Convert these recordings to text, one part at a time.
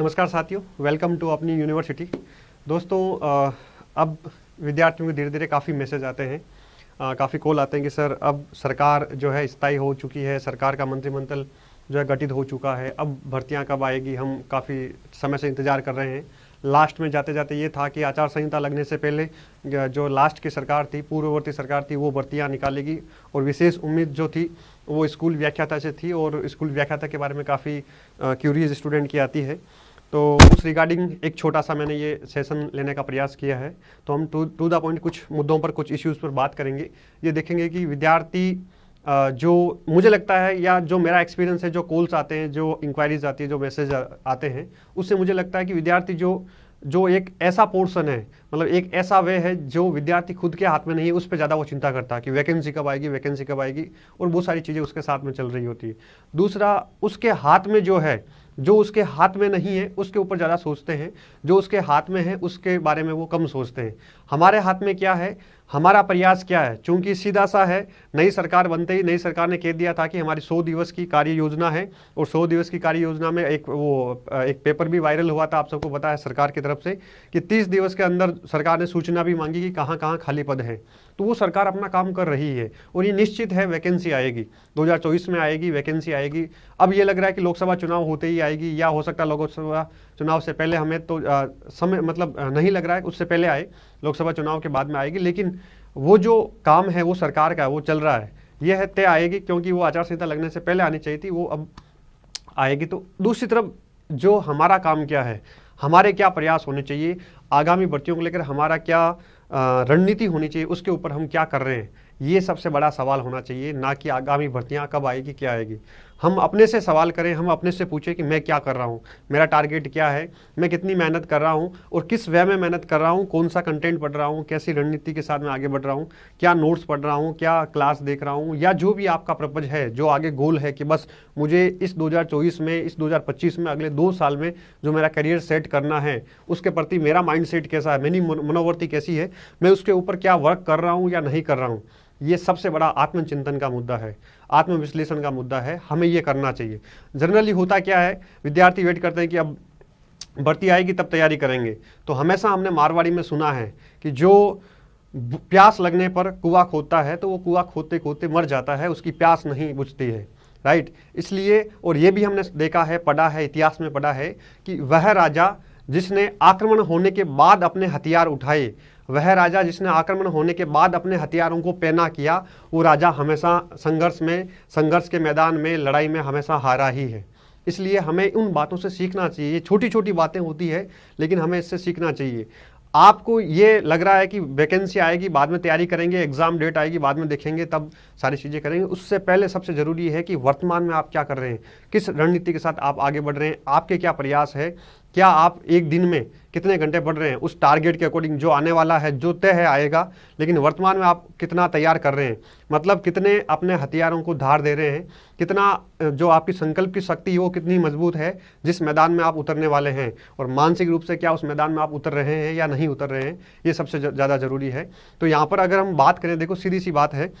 नमस्कार साथियों welcome to अपनी यूनिवर्सिटी दोस्तों आ, अब विद्यार्थियों के धीरे धीरे काफ़ी मैसेज आते हैं काफ़ी कॉल आते हैं कि सर अब सरकार जो है स्थायी हो चुकी है सरकार का मंत्रिमंडल जो है गठित हो चुका है अब भर्तियां कब आएगी हम काफ़ी समय से इंतज़ार कर रहे हैं लास्ट में जाते जाते ये था कि आचार संहिता लगने से पहले जो लास्ट की सरकार थी पूर्ववर्ती सरकार थी वो भर्तियाँ निकालेगी और विशेष उम्मीद जो थी वो स्कूल व्याख्याता से थी और स्कूल व्याख्याता के बारे में काफ़ी क्यूरियस स्टूडेंट की आती है तो उस रिगार्डिंग हम्म। एक छोटा सा मैंने ये सेशन लेने का प्रयास किया है तो हम टू टू द पॉइंट कुछ मुद्दों पर कुछ इश्यूज़ पर बात करेंगे ये देखेंगे कि विद्यार्थी जो मुझे लगता है या जो मेरा एक्सपीरियंस है जो कॉल्स आते हैं जो इंक्वायरीज आती है जो मैसेज आते हैं उससे मुझे लगता है कि विद्यार्थी जो जो एक ऐसा पोर्सन है मतलब एक ऐसा वे है जो विद्यार्थी खुद के हाथ में नहीं है उस पर ज़्यादा वो चिंता करता है कि वैकेंसी कब आएगी वैकेंसी कब आएगी और बहुत सारी चीज़ें उसके साथ में चल रही होती है दूसरा उसके हाथ में जो है जो उसके हाथ में नहीं है उसके ऊपर ज़्यादा सोचते हैं जो उसके हाथ में है उसके बारे में वो कम सोचते हैं हमारे हाथ में क्या है हमारा प्रयास क्या है चूंकि सीधा सा है नई सरकार बनते ही नई सरकार ने कह दिया था कि हमारी 100 दिवस की कार्य योजना है और 100 दिवस की कार्य योजना में एक वो एक पेपर भी वायरल हुआ था आप सबको पता है सरकार की तरफ से कि 30 दिवस के अंदर सरकार ने सूचना भी मांगी कि कहाँ कहाँ खाली पद हैं तो वो सरकार अपना काम कर रही है और ये निश्चित है वैकेंसी आएगी दो में आएगी वैकेंसी आएगी अब ये लग रहा है कि लोकसभा चुनाव होते ही आएगी या हो सकता है लोकसभा चुनाव से पहले हमें तो आ, समय मतलब नहीं लग रहा है उससे पहले आए लोकसभा चुनाव के बाद में आएगी लेकिन वो जो काम है वो सरकार का वो चल रहा है यह है तय आएगी क्योंकि वो आचार संहिता लगने से पहले आनी चाहिए थी वो अब आएगी तो दूसरी तरफ जो हमारा काम क्या है हमारे क्या प्रयास होने चाहिए आगामी भर्तियों को लेकर हमारा क्या रणनीति होनी चाहिए उसके ऊपर हम क्या कर रहे हैं ये सबसे बड़ा सवाल होना चाहिए ना कि आगामी भर्तियाँ कब आएगी क्या आएगी हम अपने से सवाल करें हम अपने से पूछें कि मैं क्या कर रहा हूँ मेरा टारगेट क्या है मैं कितनी मेहनत कर रहा हूँ और किस वे में मेहनत कर रहा हूँ कौन सा कंटेंट पढ़ रहा हूँ कैसी रणनीति के साथ मैं आगे बढ़ रहा हूँ क्या नोट्स पढ़ रहा हूँ क्या क्लास देख रहा हूँ या जो भी आपका प्रपज है जो आगे गोल है कि बस मुझे इस दो में इस दो में अगले दो साल में जो मेरा करियर सेट करना है उसके प्रति मेरा माइंड कैसा है मेरी मनोवृत्ति कैसी है मैं उसके ऊपर क्या वर्क कर रहा हूँ या नहीं कर रहा हूँ ये सबसे बड़ा आत्मचिंतन का मुद्दा है आत्मविश्लेषण का मुद्दा है हमें ये करना चाहिए जनरली होता क्या है विद्यार्थी वेट करते हैं कि अब भर्ती आएगी तब तैयारी करेंगे तो हमेशा हमने मारवाड़ी में सुना है कि जो प्यास लगने पर कुआ खोदता है तो वो कुआ खोदते खोदते मर जाता है उसकी प्यास नहीं बुझती है राइट इसलिए और ये भी हमने देखा है पढ़ा है इतिहास में पढ़ा है कि वह राजा जिसने आक्रमण होने के बाद अपने हथियार उठाए वह राजा जिसने आक्रमण होने के बाद अपने हथियारों को पैना किया वो राजा हमेशा संघर्ष में संघर्ष के मैदान में लड़ाई में हमेशा हारा ही है इसलिए हमें उन बातों से सीखना चाहिए छोटी छोटी बातें होती है लेकिन हमें इससे सीखना चाहिए आपको ये लग रहा है कि वैकेंसी आएगी बाद में तैयारी करेंगे एग्ज़ाम डेट आएगी बाद में देखेंगे तब सारी चीज़ें करेंगे उससे पहले सबसे ज़रूरी है कि वर्तमान में आप क्या कर रहे हैं किस रणनीति के साथ आप आगे बढ़ रहे हैं आपके क्या प्रयास है क्या आप एक दिन में कितने घंटे पढ़ रहे हैं उस टारगेट के अकॉर्डिंग जो आने वाला है जो तय है आएगा लेकिन वर्तमान में आप कितना तैयार कर रहे हैं मतलब कितने अपने हथियारों को धार दे रहे हैं कितना जो आपकी संकल्प की शक्ति वो कितनी मजबूत है जिस मैदान में आप उतरने वाले हैं और मानसिक रूप से क्या उस मैदान में आप उतर रहे हैं या नहीं उतर रहे हैं ये सबसे ज़्यादा ज़रूरी है तो यहाँ पर अगर हम बात करें देखो सीधी सी बात है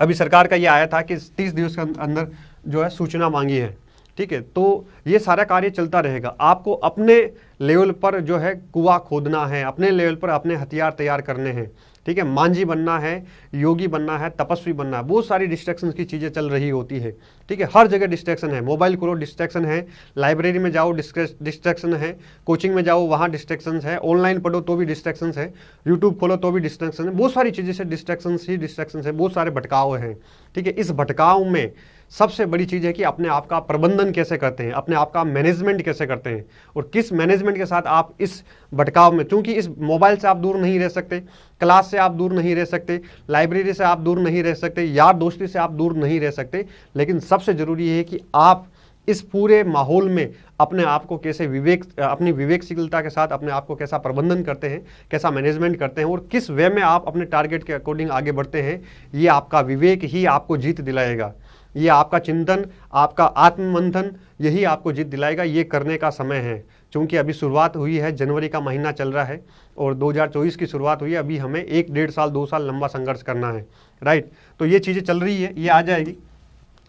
अभी सरकार का ये आया था कि तीस दिवस के अं-, अंदर जो है सूचना मांगी है ठीक है तो ये सारा कार्य चलता रहेगा आपको अपने लेवल पर जो है कुआ खोदना है अपने लेवल पर अपने हथियार तैयार करने हैं ठीक है मांझी बनना है योगी बनना है तपस्वी बनना है बहुत सारी डिस्ट्रैक्शन की चीज़ें चल रही होती है ठीक है हर जगह डिस्ट्रैक्शन है मोबाइल खोलो डिस्ट्रैक्शन है लाइब्रेरी में जाओ डिस्ट्रैक्शन है कोचिंग में जाओ वहाँ डिस्ट्रैक्शन है ऑनलाइन पढ़ो तो भी डिस्ट्रैक्शन है यूट्यूब खोलो तो भी डिस्ट्रैक्शन है बहुत सारी चीज़ें से डिस्ट्रैक्शन ही डिस्ट्रैक्शन है बहुत सारे भटकाव हैं ठीक है इस भटकाव में सबसे बड़ी चीज़ है कि अपने आप का प्रबंधन कैसे करते हैं अपने आप का मैनेजमेंट कैसे करते हैं और किस मैनेजमेंट के साथ आप इस भटकाव में क्योंकि इस मोबाइल से आप दूर नहीं रह सकते क्लास से आप दूर नहीं रह सकते लाइब्रेरी से आप दूर नहीं रह सकते यार दोस्ती से आप दूर नहीं रह सकते लेकिन सबसे ज़रूरी है कि आप इस पूरे माहौल में अपने आप को कैसे विवेक अपनी विवेकशीलता के साथ अपने आप को कैसा प्रबंधन करते हैं कैसा मैनेजमेंट करते हैं और किस वे में आप अपने टारगेट के अकॉर्डिंग आगे बढ़ते हैं ये आपका विवेक ही आपको जीत दिलाएगा ये आपका चिंतन आपका आत्ममंथन यही आपको जीत दिलाएगा ये करने का समय है क्योंकि अभी शुरुआत हुई है जनवरी का महीना चल रहा है और 2024 की शुरुआत हुई है अभी हमें एक डेढ़ साल दो साल लंबा संघर्ष करना है राइट तो ये चीज़ें चल रही है ये आ जाएगी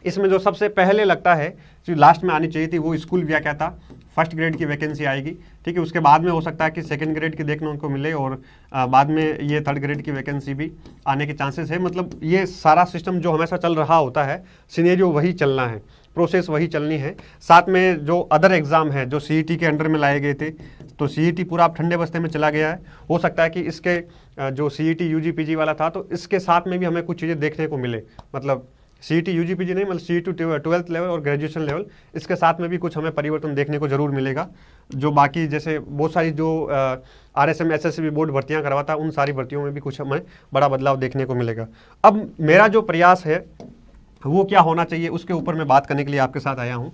इसमें जो सबसे पहले लगता है जो लास्ट में आनी चाहिए थी वो स्कूल व्या क्या था फर्स्ट ग्रेड की वैकेंसी आएगी ठीक है उसके बाद में हो सकता है कि सेकंड ग्रेड की देखने उनको मिले और आ, बाद में ये थर्ड ग्रेड की वैकेंसी भी आने के चांसेस है मतलब ये सारा सिस्टम जो हमेशा चल रहा होता है सीनेरियो वही चलना है प्रोसेस वही चलनी है साथ में जो अदर एग्ज़ाम है जो सी e के अंडर में लाए गए थे तो सी e पूरा अब ठंडे बस्ते में चला गया है हो सकता है कि इसके जो सी ई टी वाला था तो इसके साथ में भी हमें कुछ चीज़ें देखने को मिले मतलब C T U G P G नहीं मतलब सी टू ट्वेल्थ लेवल और ग्रेजुएशन लेवल इसके साथ में भी कुछ हमें परिवर्तन देखने को जरूर मिलेगा जो बाकी जैसे बहुत सारी जो R S M S S B board भर्तियाँ करवाता उन सारी भर्तियों में भी कुछ हमें बड़ा बदलाव देखने को मिलेगा अब मेरा जो प्रयास है वो क्या होना चाहिए उसके ऊपर मैं बात करने के लिए आपके साथ आया हूँ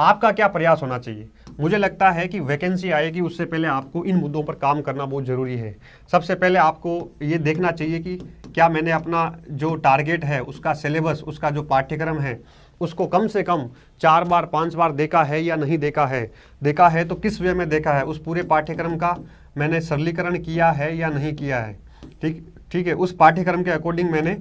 आपका क्या प्रयास होना चाहिए मुझे लगता है कि वैकेंसी आएगी उससे पहले आपको इन मुद्दों पर काम करना बहुत ज़रूरी है सबसे पहले आपको ये देखना चाहिए कि क्या मैंने अपना जो टारगेट है उसका सिलेबस उसका जो पाठ्यक्रम है उसको कम से कम चार बार पांच बार देखा है या नहीं देखा है देखा है तो किस वे में देखा है उस पूरे पाठ्यक्रम का मैंने सरलीकरण किया है या नहीं किया है ठीक ठीक है उस पाठ्यक्रम के अकॉर्डिंग मैंने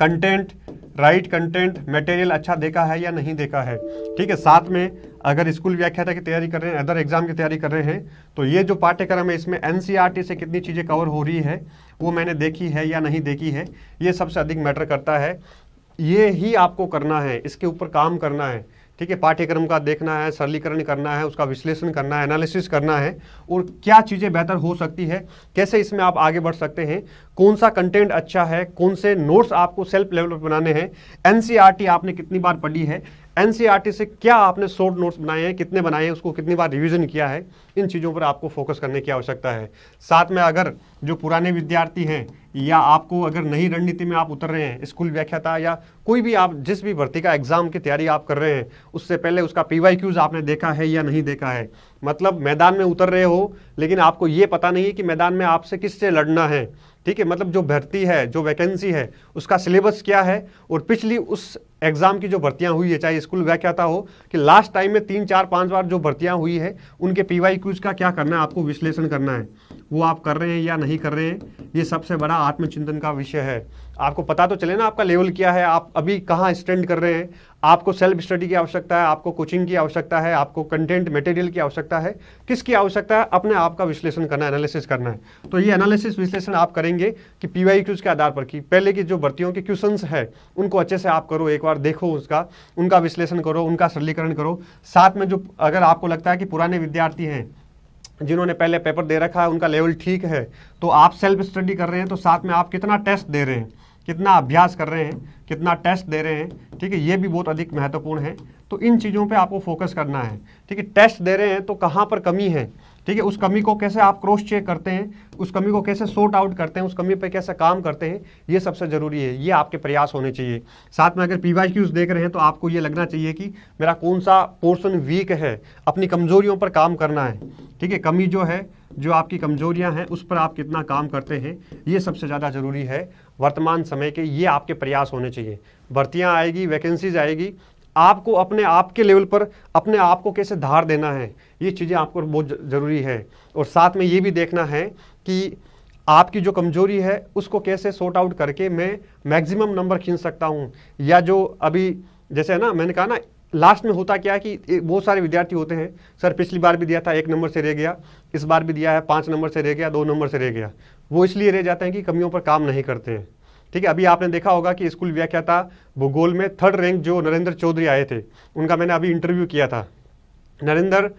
कंटेंट राइट कंटेंट मटेरियल अच्छा देखा है या नहीं देखा है ठीक है साथ में अगर स्कूल व्याख्याता की तैयारी कर रहे हैं अदर एग्जाम की तैयारी कर रहे हैं तो ये जो पाठ्यक्रम है इसमें एन e से कितनी चीज़ें कवर हो रही है वो मैंने देखी है या नहीं देखी है ये सबसे अधिक मैटर करता है ये ही आपको करना है इसके ऊपर काम करना है ठीक है पाठ्यक्रम का देखना है सरलीकरण करना है उसका विश्लेषण करना है एनालिसिस करना है और क्या चीज़ें बेहतर हो सकती है कैसे इसमें आप आगे बढ़ सकते हैं कौन सा कंटेंट अच्छा है कौन से नोट्स आपको सेल्फ लेवल पर बनाने हैं एनसीईआरटी e आपने कितनी बार पढ़ी है एनसीईआरटी से क्या आपने शॉर्ट नोट्स बनाए हैं कितने बनाए हैं उसको कितनी बार रिवीजन किया है इन चीज़ों पर आपको फोकस करने की आवश्यकता है साथ में अगर जो पुराने विद्यार्थी हैं या आपको अगर नई रणनीति में आप उतर रहे हैं स्कूल व्याख्याता या कोई भी आप जिस भी भर्ती का एग्ज़ाम की तैयारी आप कर रहे हैं उससे पहले उसका पी वाई क्यूज़ आपने देखा है या नहीं देखा है मतलब मैदान में उतर रहे हो लेकिन आपको ये पता नहीं है कि मैदान में आपसे किससे लड़ना है ठीक है मतलब जो भर्ती है जो वैकेंसी है उसका सिलेबस क्या है और पिछली उस एग्ज़ाम की जो भर्तियां हुई है चाहे स्कूल व्याख्याता हो कि लास्ट टाइम में तीन चार पांच बार जो भर्तियां हुई है उनके पी वाई क्यूज का क्या करना है आपको विश्लेषण करना है वो आप कर रहे हैं या नहीं कर रहे हैं ये सबसे बड़ा आत्मचिंतन का विषय है आपको पता तो चले ना आपका लेवल क्या है आप अभी कहाँ स्टैंड कर रहे हैं आपको सेल्फ स्टडी की आवश्यकता है आपको कोचिंग की आवश्यकता है आपको कंटेंट मटेरियल की आवश्यकता है किसकी आवश्यकता है अपने आप का विश्लेषण करना है एनालिसिस करना है तो ये एनालिसिस विश्लेषण आप करेंगे कि पी वाई के आधार पर कि पहले की जो भर्तियों के क्वेश्चन है उनको अच्छे से आप करो एक बार देखो उसका उनका विश्लेषण करो उनका सरलीकरण करो साथ में जो अगर आपको लगता है कि पुराने विद्यार्थी हैं जिन्होंने पहले पेपर दे रखा है उनका लेवल ठीक है तो आप सेल्फ स्टडी कर रहे हैं तो साथ में आप कितना टेस्ट दे रहे हैं कितना अभ्यास कर रहे हैं कितना टेस्ट दे रहे हैं ठीक है ये भी बहुत अधिक महत्वपूर्ण है तो इन चीज़ों पे आपको फोकस करना है ठीक है टेस्ट दे रहे हैं तो कहाँ पर कमी है ठीक है उस कमी को कैसे आप क्रॉस चेक करते हैं उस कमी को कैसे सॉर्ट आउट करते हैं उस कमी पर कैसे काम करते हैं ये सबसे ज़रूरी है ये आपके प्रयास होने चाहिए साथ में अगर पी वाई क्यूज़ देख रहे हैं तो आपको ये लगना चाहिए कि मेरा कौन सा पोर्सन वीक है अपनी कमज़ोरियों पर काम करना है ठीक है कमी जो है जो आपकी कमजोरियां हैं उस पर आप कितना काम करते हैं ये सबसे ज़्यादा ज़रूरी है वर्तमान समय के ये आपके प्रयास होने चाहिए भर्तियाँ आएगी वैकेंसीज आएगी आपको अपने आप के लेवल पर अपने आप को कैसे धार देना है ये चीज़ें आपको बहुत ज़रूरी है और साथ में ये भी देखना है कि आपकी जो कमजोरी है उसको कैसे सॉर्ट आउट करके मैं मैक्सिमम नंबर खींच सकता हूँ या जो अभी जैसे है ना मैंने कहा ना लास्ट में होता क्या है कि बहुत सारे विद्यार्थी होते हैं सर पिछली बार भी दिया था एक नंबर से रह गया इस बार भी दिया है पाँच नंबर से रह गया दो नंबर से रह गया वो इसलिए रह जाते हैं कि कमियों पर काम नहीं करते हैं ठीक है अभी आपने देखा होगा कि स्कूल व्याख्याता भूगोल में थर्ड रैंक जो नरेंद्र चौधरी आए थे उनका मैंने अभी इंटरव्यू किया था नरेंद्र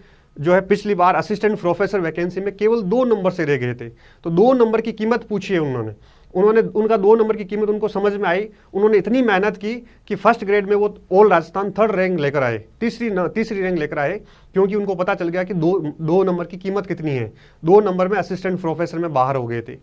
जो है पिछली बार असिस्टेंट प्रोफेसर वैकेंसी में केवल दो नंबर से रह गए थे तो दो नंबर की कीमत पूछी है उन्होंने उन्होंने उनका दो नंबर की कीमत उनको समझ में आई उन्होंने इतनी मेहनत की कि फर्स्ट ग्रेड में वो ऑल राजस्थान थर्ड रैंक लेकर आए तीसरी न, तीसरी रैंक लेकर आए क्योंकि उनको पता चल गया कि दो दो नंबर की कीमत कितनी है दो नंबर में असिस्टेंट प्रोफेसर में बाहर हो गए थे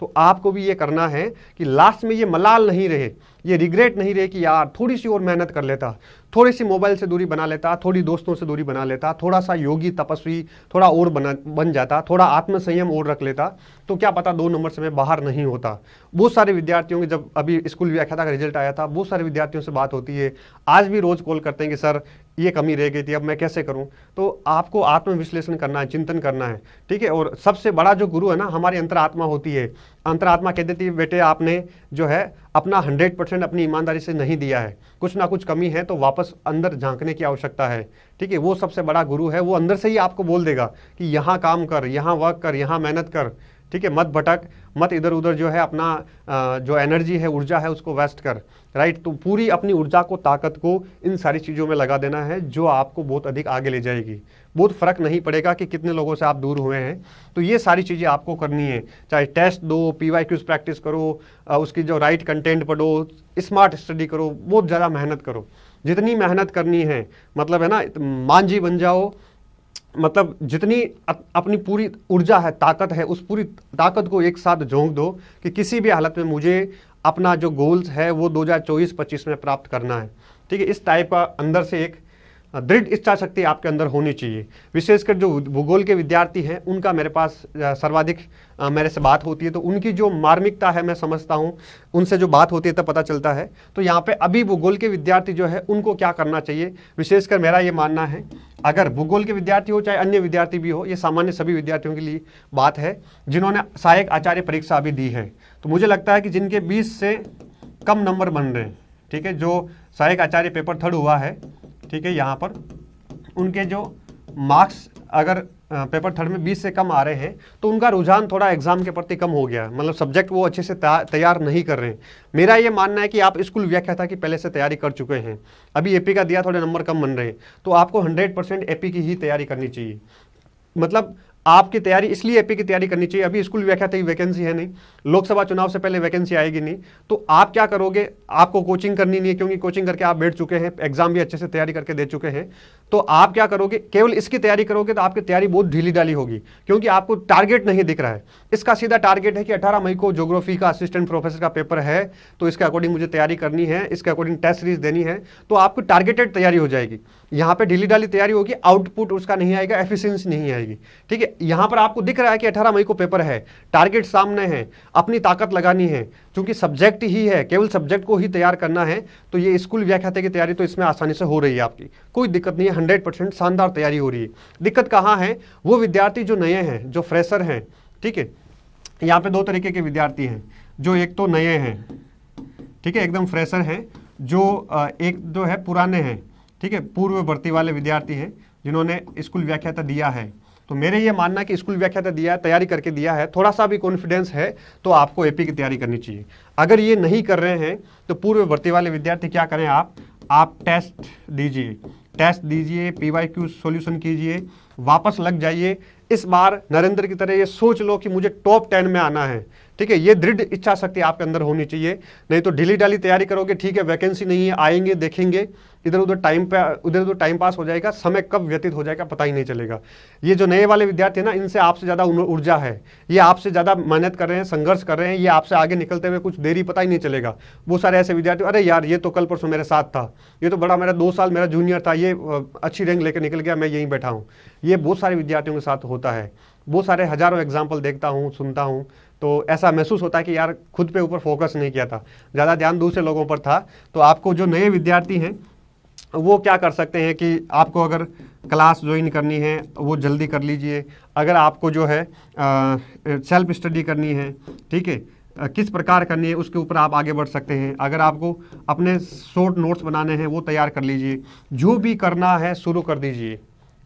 तो आपको भी ये करना है कि लास्ट में ये मलाल नहीं रहे ये रिग्रेट नहीं रहे कि यार थोड़ी सी और मेहनत कर लेता थोड़ी सी मोबाइल से दूरी बना लेता थोड़ी दोस्तों से दूरी बना लेता थोड़ा सा योगी तपस्वी थोड़ा और बना बन जाता थोड़ा आत्मसंयम और रख लेता तो क्या पता दो नंबर से मैं बाहर नहीं होता बहुत सारे विद्यार्थियों की जब अभी स्कूल व्याख्याता का रिजल्ट आया था बहुत सारे विद्यार्थियों से बात होती है आज भी रोज़ कॉल करते हैं कि सर ये कमी रह गई थी अब मैं कैसे करूं तो आपको आत्मविश्लेषण करना है चिंतन करना है ठीक है और सबसे बड़ा जो गुरु है ना हमारी अंतरात्मा होती है अंतरात्मा कह देती है बेटे आपने जो है अपना 100 परसेंट अपनी ईमानदारी से नहीं दिया है कुछ ना कुछ कमी है तो वापस अंदर झांकने की आवश्यकता है ठीक है वो सबसे बड़ा गुरु है वो अंदर से ही आपको बोल देगा कि यहाँ काम कर यहाँ वर्क कर यहाँ मेहनत कर ठीक है मत भटक मत इधर उधर जो है अपना जो एनर्जी है ऊर्जा है उसको वेस्ट कर राइट तो पूरी अपनी ऊर्जा को ताकत को इन सारी चीज़ों में लगा देना है जो आपको बहुत अधिक आगे ले जाएगी बहुत फ़र्क नहीं पड़ेगा कि कितने लोगों से आप दूर हुए हैं तो ये सारी चीज़ें आपको करनी है चाहे टेस्ट दो पी वाई क्यूज प्रैक्टिस करो उसकी जो राइट कंटेंट पढ़ो स्मार्ट स्टडी करो बहुत ज़्यादा मेहनत करो जितनी मेहनत करनी है मतलब है ना मांझी बन जाओ मतलब जितनी अपनी पूरी ऊर्जा है ताकत है उस पूरी ताकत को एक साथ झोंक दो कि किसी भी हालत में मुझे अपना जो गोल्स है वो 2024-25 में प्राप्त करना है ठीक है इस टाइप का अंदर से एक दृढ़ इच्छा शक्ति आपके अंदर होनी चाहिए विशेषकर जो भूगोल के विद्यार्थी हैं उनका मेरे पास सर्वाधिक मेरे से बात होती है तो उनकी जो मार्मिकता है मैं समझता हूँ उनसे जो बात होती है तब पता चलता है तो यहाँ पे अभी भूगोल के विद्यार्थी जो है उनको क्या करना चाहिए विशेषकर मेरा ये मानना है अगर भूगोल के विद्यार्थी हो चाहे अन्य विद्यार्थी भी हो ये सामान्य सभी विद्यार्थियों के लिए बात है जिन्होंने सहायक आचार्य परीक्षा अभी दी है तो मुझे लगता है कि जिनके 20 से कम नंबर बन रहे हैं ठीक है जो सहायक आचार्य पेपर थर्ड हुआ है ठीक है यहाँ पर उनके जो मार्क्स अगर पेपर थर्ड में 20 से कम आ रहे हैं तो उनका रुझान थोड़ा एग्ज़ाम के प्रति कम हो गया मतलब सब्जेक्ट वो अच्छे से तैयार नहीं कर रहे हैं मेरा ये मानना है कि आप स्कूल व्याख्या था कि पहले से तैयारी कर चुके हैं अभी एपी का दिया थोड़े नंबर कम बन रहे हैं तो आपको 100 परसेंट एपी की ही तैयारी करनी चाहिए मतलब आपकी तैयारी इसलिए एपी की तैयारी करनी चाहिए अभी स्कूल व्याख्या थी वैकेंसी है नहीं लोकसभा चुनाव से पहले वैकेंसी आएगी नहीं तो आप क्या करोगे आपको कोचिंग करनी नहीं है क्योंकि कोचिंग करके आप बैठ चुके हैं एग्जाम भी अच्छे से तैयारी करके दे चुके हैं तो आप क्या करोगे केवल इसकी तैयारी करोगे तो आपकी तैयारी बहुत ढीली डाली होगी क्योंकि आपको टारगेट नहीं दिख रहा है इसका सीधा टारगेट है कि अठारह मई को जोग्राफी का असिस्टेंट प्रोफेसर का पेपर है तो इसके अकॉर्डिंग मुझे तैयारी करनी है इसके अकॉर्डिंग टेस्ट सीरीज देनी है तो आपकी टारगेटेड तैयारी हो जाएगी यहाँ पे डेली डाली तैयारी होगी आउटपुट उसका नहीं आएगा एफिशिएंसी नहीं आएगी ठीक है यहाँ पर आपको दिख रहा है कि 18 मई को पेपर है टारगेट सामने है अपनी ताकत लगानी है क्योंकि सब्जेक्ट ही है केवल सब्जेक्ट को ही तैयार करना है तो ये स्कूल व्याख्याता की तैयारी तो इसमें आसानी से हो रही है आपकी कोई दिक्कत नहीं है हंड्रेड शानदार तैयारी हो रही है दिक्कत कहाँ है वो विद्यार्थी जो नए हैं जो फ्रेशर हैं ठीक है यहाँ पे दो तरीके के विद्यार्थी हैं जो एक तो नए हैं ठीक है एकदम फ्रेशर हैं जो एक जो है पुराने हैं ठीक है पूर्व भर्ती वाले विद्यार्थी है जिन्होंने स्कूल व्याख्याता दिया है तो मेरे ये मानना है कि स्कूल व्याख्याता दिया है तैयारी करके दिया है थोड़ा सा भी कॉन्फिडेंस है तो आपको एपी की तैयारी करनी चाहिए अगर ये नहीं कर रहे हैं तो पूर्व भर्ती वाले विद्यार्थी क्या करें आप आप टेस्ट दीजिए टेस्ट दीजिए पी वाई क्यू सोल्यूशन कीजिए वापस लग जाइए इस बार नरेंद्र की तरह ये सोच लो कि मुझे टॉप टेन में आना है ठीक है ये दृढ़ इच्छा शक्ति आपके अंदर होनी चाहिए नहीं तो ढीली डाली तैयारी करोगे ठीक है वैकेंसी नहीं है आएंगे देखेंगे इधर उधर टाइम पे उधर उधर टाइम पास हो जाएगा समय कब व्यतीत हो जाएगा पता ही नहीं चलेगा ये जो नए वाले विद्यार्थी हैं ना इनसे आपसे ज़्यादा ऊर्जा है ये आपसे ज़्यादा मेहनत कर रहे हैं संघर्ष कर रहे हैं ये आपसे आगे निकलते हुए कुछ देरी पता ही नहीं चलेगा बहुत सारे ऐसे विद्यार्थी अरे यार ये तो कल परसों मेरे साथ था ये तो बड़ा मेरा दो साल मेरा जूनियर था ये अच्छी रैंक लेकर निकल गया मैं यहीं बैठा हूँ ये बहुत सारे विद्यार्थियों के साथ होता है बहुत सारे हज़ारों एग्जाम्पल देखता हूँ सुनता हूँ तो ऐसा महसूस होता है कि यार खुद पे ऊपर फोकस नहीं किया था ज़्यादा ध्यान दूसरे लोगों पर था तो आपको जो नए विद्यार्थी हैं वो क्या कर सकते हैं कि आपको अगर क्लास ज्वाइन करनी है वो जल्दी कर लीजिए अगर आपको जो है सेल्फ स्टडी करनी है ठीक है किस प्रकार करनी है उसके ऊपर आप आगे बढ़ सकते हैं अगर आपको अपने शॉर्ट नोट्स बनाने हैं वो तैयार कर लीजिए जो भी करना है शुरू कर दीजिए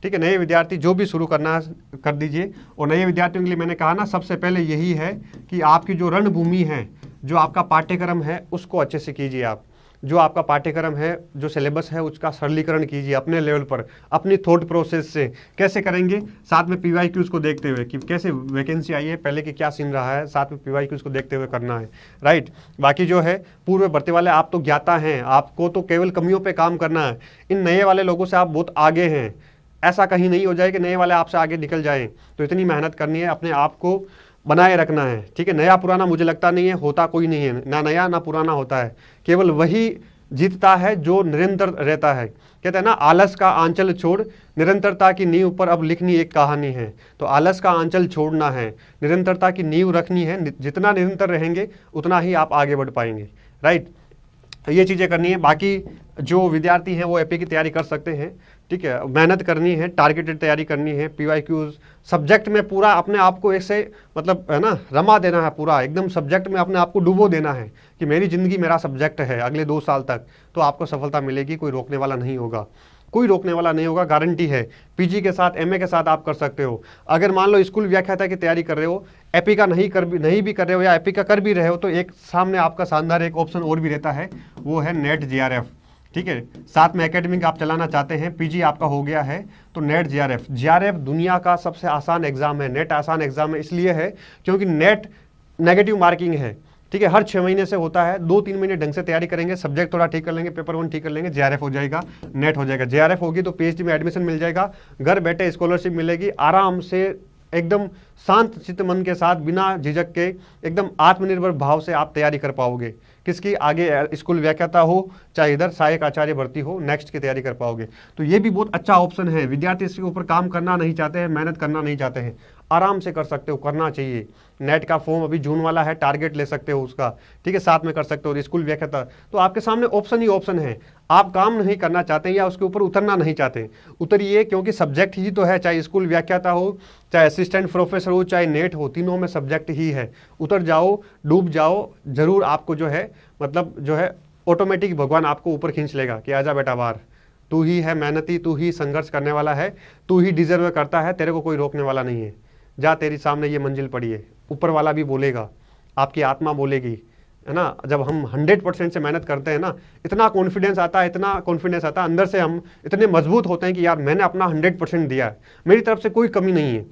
ठीक है नए विद्यार्थी जो भी शुरू करना कर दीजिए और नए विद्यार्थियों के लिए मैंने कहा ना सबसे पहले यही है कि आपकी जो रणभूमि है जो आपका पाठ्यक्रम है उसको अच्छे से कीजिए आप जो आपका पाठ्यक्रम है जो सिलेबस है उसका सरलीकरण कीजिए अपने लेवल पर अपनी थॉट प्रोसेस से कैसे करेंगे साथ में पी वाई क्यूज़ को देखते हुए कि कैसे वैकेंसी आई है पहले की क्या सीन रहा है साथ में पी वाई क्यूज़ को देखते हुए करना है राइट बाकी जो है पूर्व भर्ती वाले आप तो ज्ञाता हैं आपको तो केवल कमियों पर काम करना है इन नए वाले लोगों से आप बहुत आगे हैं ऐसा कहीं नहीं हो जाए कि नए वाले आपसे आगे निकल जाएं तो इतनी मेहनत करनी है अपने आप को बनाए रखना है ठीक है नया पुराना मुझे लगता नहीं है होता कोई नहीं है ना नया ना पुराना होता है केवल वही जीतता है जो निरंतर रहता है कहते हैं ना आलस का आंचल छोड़ निरंतरता की नींव पर अब लिखनी एक कहानी है तो आलस का आंचल छोड़ना है निरंतरता की नींव रखनी है जितना निरंतर रहेंगे उतना ही आप आगे बढ़ पाएंगे राइट तो ये चीज़ें करनी है बाकी जो विद्यार्थी हैं वो एपी की तैयारी कर सकते हैं ठीक है मेहनत करनी है टारगेटेड तैयारी करनी है पी वाई क्यूज सब्जेक्ट में पूरा अपने आप को ऐसे मतलब है ना रमा देना है पूरा एकदम सब्जेक्ट में अपने आप को डुबो देना है कि मेरी ज़िंदगी मेरा सब्जेक्ट है अगले दो साल तक तो आपको सफलता मिलेगी कोई रोकने वाला नहीं होगा कोई रोकने वाला नहीं होगा गारंटी है पीजी के साथ एमए के साथ आप कर सकते हो अगर मान लो स्कूल व्याख्याता की तैयारी कर रहे हो एपी का नहीं कर भी नहीं भी कर रहे हो या एपी का कर भी रहे हो तो एक सामने आपका शानदार एक ऑप्शन और भी रहता है वो है नेट जीआरएफ ठीक है साथ में एकेडमिक आप चलाना चाहते हैं पीजी आपका हो गया है तो नेट जीआरएफ जीआरएफ दुनिया का सबसे आसान एग्जाम है नेट आसान एग्जाम है इसलिए है क्योंकि नेट नेगेटिव मार्किंग है ठीक है हर छः महीने से होता है दो तीन महीने ढंग से तैयारी करेंगे सब्जेक्ट थोड़ा ठीक कर लेंगे पेपर वन ठीक कर लेंगे जेआरएफ हो जाएगा नेट हो जाएगा जेआरएफ होगी तो पीएचडी में एडमिशन मिल जाएगा घर बैठे स्कॉलरशिप मिलेगी आराम से एकदम शांत चित्त मन के साथ बिना झिझक के एकदम आत्मनिर्भर भाव से आप तैयारी कर पाओगे किसकी आगे स्कूल व्याख्याता हो चाहे इधर सहायक आचार्य भर्ती हो नेक्स्ट की तैयारी कर पाओगे तो ये भी बहुत अच्छा ऑप्शन है विद्यार्थी इसके ऊपर काम करना नहीं चाहते हैं मेहनत करना नहीं चाहते हैं आराम से कर सकते हो करना चाहिए नेट का फॉर्म अभी जून वाला है टारगेट ले सकते हो उसका ठीक है साथ में कर सकते हो स्कूल व्याख्याता तो आपके सामने ऑप्शन ही ऑप्शन है आप काम नहीं करना चाहते या उसके ऊपर उतरना नहीं चाहते उतरिए क्योंकि सब्जेक्ट ही तो है चाहे स्कूल व्याख्याता हो चाहे असिस्टेंट प्रोफेसर हो चाहे नेट हो तीनों में सब्जेक्ट ही है उतर जाओ डूब जाओ ज़रूर आपको जो है मतलब जो है ऑटोमेटिक भगवान आपको ऊपर खींच लेगा कि आजा बेटा बार तू ही है मेहनती तू ही संघर्ष करने वाला है तू ही डिजर्व करता है तेरे को कोई रोकने वाला नहीं है जा तेरे सामने ये मंजिल पड़ी है ऊपर वाला भी बोलेगा आपकी आत्मा बोलेगी है ना जब हम 100 परसेंट से मेहनत करते हैं ना इतना कॉन्फिडेंस आता है इतना कॉन्फिडेंस आता है अंदर से हम इतने मजबूत होते हैं कि यार मैंने अपना 100 परसेंट दिया है मेरी तरफ से कोई कमी नहीं है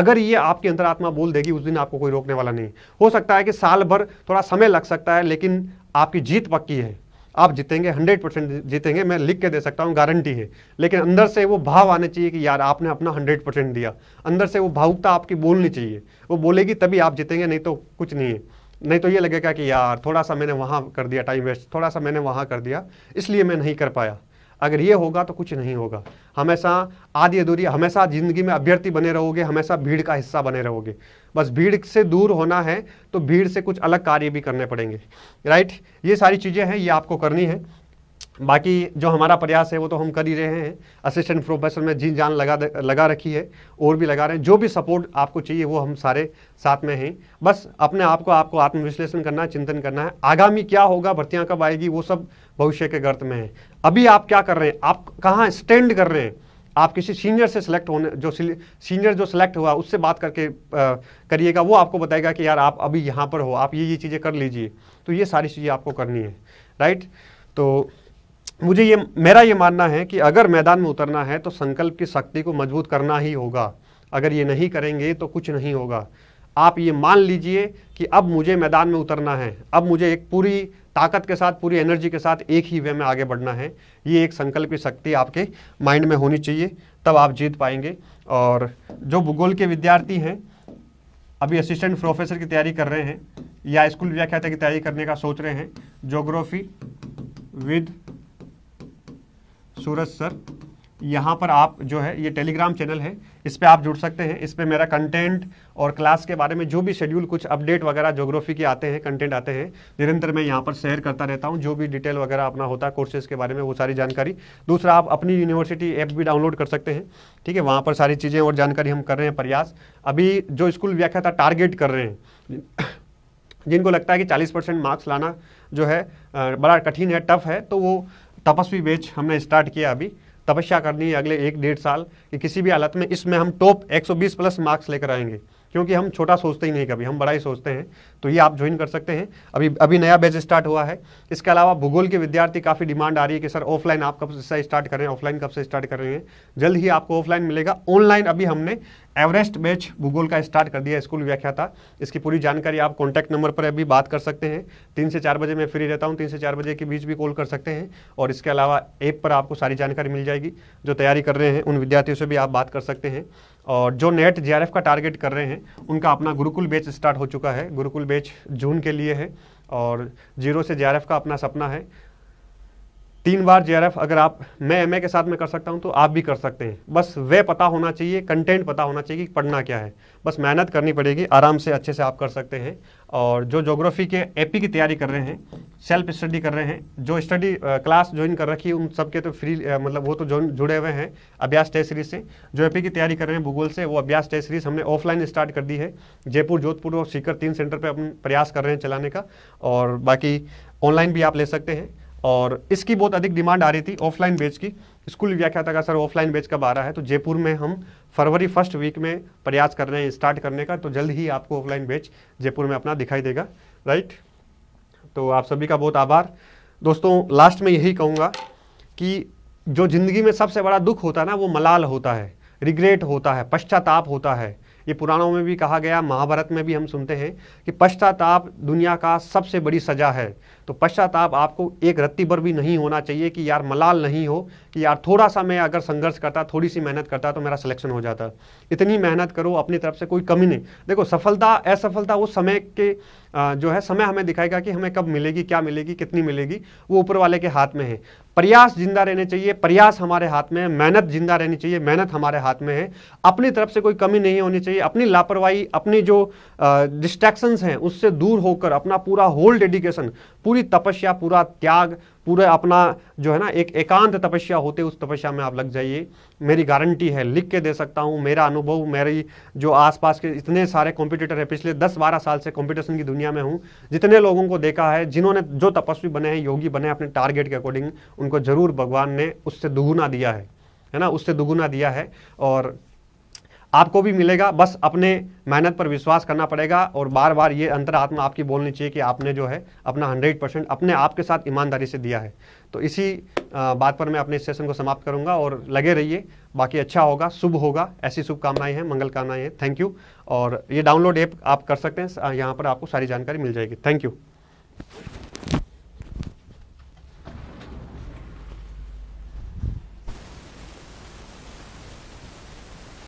अगर ये आपकी अंतरात्मा बोल देगी उस दिन आपको कोई रोकने वाला नहीं हो सकता है कि साल भर थोड़ा समय लग सकता है लेकिन आपकी जीत पक्की है आप जीतेंगे हंड्रेड परसेंट जीतेंगे मैं लिख के दे सकता हूँ गारंटी है लेकिन अंदर से वो भाव आने चाहिए कि यार आपने अपना हंड्रेड परसेंट दिया अंदर से वो भावुकता आपकी बोलनी चाहिए वो बोलेगी तभी आप जीतेंगे नहीं तो कुछ नहीं है नहीं तो ये लगेगा कि यार थोड़ा सा मैंने वहाँ कर दिया टाइम वेस्ट थोड़ा सा मैंने वहाँ कर दिया इसलिए मैं नहीं कर पाया अगर ये होगा तो कुछ नहीं होगा हमेशा आधी अधूरी हमेशा ज़िंदगी में अभ्यर्थी बने रहोगे हमेशा भीड़ का हिस्सा बने रहोगे बस भीड़ से दूर होना है तो भीड़ से कुछ अलग कार्य भी करने पड़ेंगे राइट ये सारी चीज़ें हैं ये आपको करनी है बाकी जो हमारा प्रयास है वो तो हम कर ही रहे हैं असिस्टेंट प्रोफेसर में जी जान लगा लगा रखी है और भी लगा रहे हैं जो भी सपोर्ट आपको चाहिए वो हम सारे साथ में हैं बस अपने आप को आपको आत्मविश्लेषण करना है चिंतन करना है आगामी क्या होगा भर्तियाँ कब आएगी वो सब भविष्य के गर्त में है अभी आप क्या कर रहे हैं आप कहाँ स्टैंड कर रहे हैं आप किसी सीनियर से सिलेक्ट होने जो सीनियर जो सिलेक्ट हुआ उससे बात करके करिएगा वो आपको बताएगा कि यार आप अभी यहाँ पर हो आप ये ये चीज़ें कर लीजिए तो ये सारी चीज़ें आपको करनी है राइट तो मुझे ये मेरा ये मानना है कि अगर मैदान में उतरना है तो संकल्प की शक्ति को मजबूत करना ही होगा अगर ये नहीं करेंगे तो कुछ नहीं होगा आप ये मान लीजिए कि अब मुझे मैदान में उतरना है अब मुझे एक पूरी ताकत के साथ पूरी एनर्जी के साथ एक ही वे में आगे बढ़ना है ये एक संकल्प की शक्ति आपके माइंड में होनी चाहिए तब आप जीत पाएंगे और जो भूगोल के विद्यार्थी हैं अभी असिस्टेंट प्रोफेसर की तैयारी कर रहे हैं या स्कूल व्याख्याता की तैयारी करने का सोच रहे हैं जोग्राफी विद सूरज सर यहाँ पर आप जो है ये टेलीग्राम चैनल है इस पर आप जुड़ सकते हैं इस पर मेरा कंटेंट और क्लास के बारे में जो भी शेड्यूल कुछ अपडेट वगैरह जोग्राफी के आते हैं कंटेंट आते हैं निरंतर मैं यहाँ पर शेयर करता रहता हूँ जो भी डिटेल वगैरह अपना होता है कोर्सेज के बारे में वो सारी जानकारी दूसरा आप अपनी यूनिवर्सिटी ऐप भी डाउनलोड कर सकते हैं ठीक है वहाँ पर सारी चीज़ें और जानकारी हम कर रहे हैं प्रयास अभी जो स्कूल व्याख्या था टारगेट कर रहे हैं जिनको लगता है कि चालीस परसेंट मार्क्स लाना जो है बड़ा कठिन है टफ है तो वो तपस्वी बेच हमने स्टार्ट किया अभी तपस्या करनी है अगले एक डेढ़ साल कि किसी भी हालत में इसमें हम टॉप 120 प्लस मार्क्स लेकर आएंगे क्योंकि हम छोटा सोचते ही नहीं कभी हम बड़ा ही सोचते हैं तो ये आप ज्वाइन कर सकते हैं अभी अभी नया बैच स्टार्ट हुआ है इसके अलावा भूगोल के विद्यार्थी काफ़ी डिमांड आ रही है कि सर ऑफलाइन आप कब से स्टार्ट करें ऑफलाइन कब से स्टार्ट कर रहे हैं जल्द ही आपको ऑफलाइन मिलेगा ऑनलाइन अभी हमने एवरेस्ट बैच भूगोल का स्टार्ट कर दिया स्कूल व्याख्याता इसकी पूरी जानकारी आप कॉन्टैक्ट नंबर पर अभी बात कर सकते हैं तीन से चार बजे मैं फ्री रहता हूँ तीन से चार बजे के बीच भी कॉल कर सकते हैं और इसके अलावा ऐप पर आपको सारी जानकारी मिल जाएगी जो तैयारी कर रहे हैं उन विद्यार्थियों से भी आप बात कर सकते हैं और जो नेट जे का टारगेट कर रहे हैं उनका अपना गुरुकुल बैच स्टार्ट हो चुका है गुरुकुल बैच जून के लिए है और जीरो से जे का अपना सपना है तीन बार जे अगर आप मैं एम के साथ में कर सकता हूँ तो आप भी कर सकते हैं बस वे पता होना चाहिए कंटेंट पता होना चाहिए कि पढ़ना क्या है बस मेहनत करनी पड़ेगी आराम से अच्छे से आप कर सकते हैं और जो जोग्राफी के एपी की तैयारी कर रहे हैं सेल्फ स्टडी कर रहे हैं जो स्टडी क्लास ज्वाइन कर रखी है उन सब के तो फ्री मतलब वो तो जुड़े हुए हैं अभ्यास टेस्ट सीरीज से जो एपी की तैयारी कर रहे हैं भूगोल से वो अभ्यास टेस्ट सीरीज हमने ऑफलाइन स्टार्ट कर दी है जयपुर जोधपुर और सीकर तीन सेंटर पर अपन प्रयास कर रहे हैं चलाने का और बाकी ऑनलाइन भी आप ले सकते हैं और इसकी बहुत अधिक डिमांड आ रही थी ऑफलाइन बेच की स्कूल व्याख्याता का सर ऑफलाइन बेच कब आ रहा है तो जयपुर में हम फरवरी फर्स्ट वीक में प्रयास कर रहे हैं स्टार्ट करने का तो जल्द ही आपको ऑफलाइन बेच जयपुर में अपना दिखाई देगा राइट तो आप सभी का बहुत आभार दोस्तों लास्ट में यही कहूँगा कि जो ज़िंदगी में सबसे बड़ा दुख होता है ना वो मलाल होता है रिग्रेट होता है पश्चाताप होता है ये पुराणों में भी कहा गया महाभारत में भी हम सुनते हैं कि पश्चाताप दुनिया का सबसे बड़ी सजा है तो पश्चाताप आपको एक रत्ती पर भी नहीं होना चाहिए कि यार मलाल नहीं हो कि यार थोड़ा सा मैं अगर संघर्ष करता थोड़ी सी मेहनत करता तो मेरा सिलेक्शन हो जाता इतनी मेहनत करो अपनी तरफ से कोई कमी नहीं देखो सफलता असफलता वो समय के जो है समय हमें दिखाएगा कि हमें कब मिलेगी क्या मिलेगी कितनी मिलेगी वो ऊपर वाले के हाथ में है प्रयास जिंदा रहने चाहिए प्रयास हमारे हाथ में है मेहनत जिंदा रहनी चाहिए मेहनत हमारे हाथ में है अपनी तरफ से कोई कमी नहीं होनी चाहिए अपनी लापरवाही अपनी जो डिस्ट्रैक्शंस हैं उससे दूर होकर अपना पूरा होल डेडिकेशन पूरी तपस्या पूरा त्याग पूरा अपना जो है ना एक एकांत तपस्या होते उस तपस्या में आप लग जाइए मेरी गारंटी है लिख के दे सकता हूँ मेरा अनुभव मेरी जो आसपास के इतने सारे कॉम्पिटिटर हैं पिछले 10-12 साल से कॉम्पिटिशन की दुनिया में हूँ जितने लोगों को देखा है जिन्होंने जो तपस्वी बने हैं योगी बने अपने टारगेट के अकॉर्डिंग उनको जरूर भगवान ने उससे दुगुना दिया है है ना उससे दुगुना दिया है और आपको भी मिलेगा बस अपने मेहनत पर विश्वास करना पड़ेगा और बार बार ये अंतरात्मा आपकी बोलनी चाहिए कि आपने जो है अपना 100 परसेंट अपने आप के साथ ईमानदारी से दिया है तो इसी बात पर मैं अपने सेशन को समाप्त करूंगा और लगे रहिए बाकी अच्छा होगा शुभ होगा ऐसी शुभकामनाएँ हैं मंगल कामनाएँ हैं थैंक यू और ये डाउनलोड ऐप आप कर सकते हैं यहाँ पर आपको सारी जानकारी मिल जाएगी थैंक यू